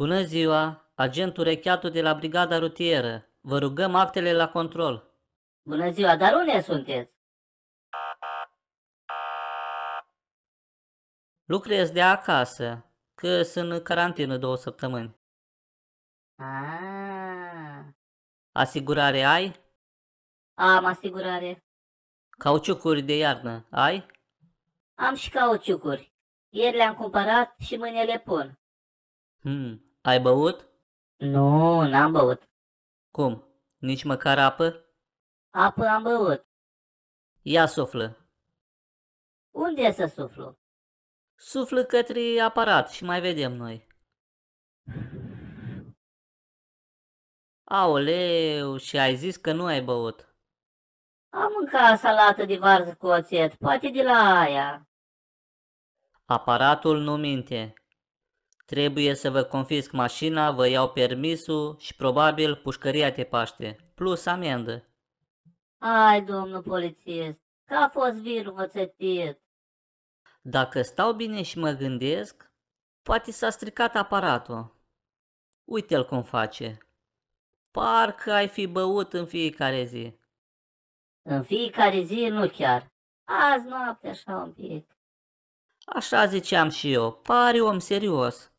Bună ziua, agentul Urecheatu de la Brigada Rutieră. Vă rugăm actele la control. Bună ziua, dar unde sunteți? Lucrez de acasă, că sunt în carantină două săptămâni. Ah. Asigurare ai? Am asigurare. Cauciucuri de iarnă ai? Am și cauciucuri. Ieri le-am cumpărat și mâine le pun. Hmm. Ai băut? Nu, n-am băut. Cum? Nici măcar apă? Apă am băut. Ia suflă. Unde să suflu? Suflă către aparat și mai vedem noi. Aoleu, și ai zis că nu ai băut. Am mâncat salată de varză cu oțet, poate de la aia. Aparatul nu minte. Trebuie să vă confisc mașina, vă iau permisul și probabil pușcăria te paște, plus amendă. Ai, domnul polițist, că a fost virul vățetit. Dacă stau bine și mă gândesc, poate s-a stricat aparatul. Uite-l cum face. Parcă ai fi băut în fiecare zi. În fiecare zi nu chiar. Azi noapte așa un pic. Așa ziceam și eu, pare om serios.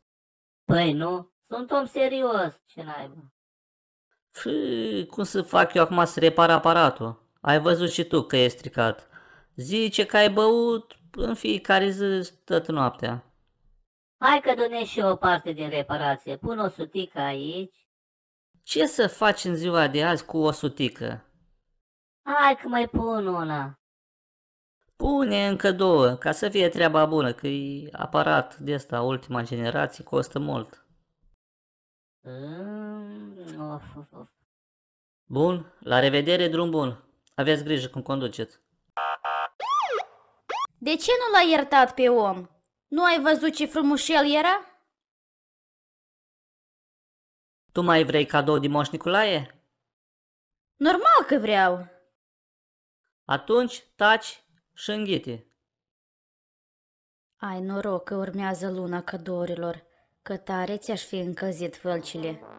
Păi nu, sunt om serios, ce naibă. Și cum să fac eu acum să repar aparatul? Ai văzut și tu că e stricat. Zice că ai băut în fiecare zi tot noaptea. Hai că donezi și o parte din reparație. Pun o sutică aici. Ce să faci în ziua de azi cu o sutică? Hai că mai pun una. Pune încă două, ca să fie treaba bună, că e aparat de asta ultima generație, costă mult. Bun, la revedere, drum bun. Aveți grijă când conduceți. De ce nu l-ai iertat pe om? Nu ai văzut ce frumușel era? Tu mai vrei cadou din Moș Nicolae? Normal că vreau. Atunci, taci și Ai noroc că urmează luna cădorilor, că tare ți-aș fi încăzit vălcile.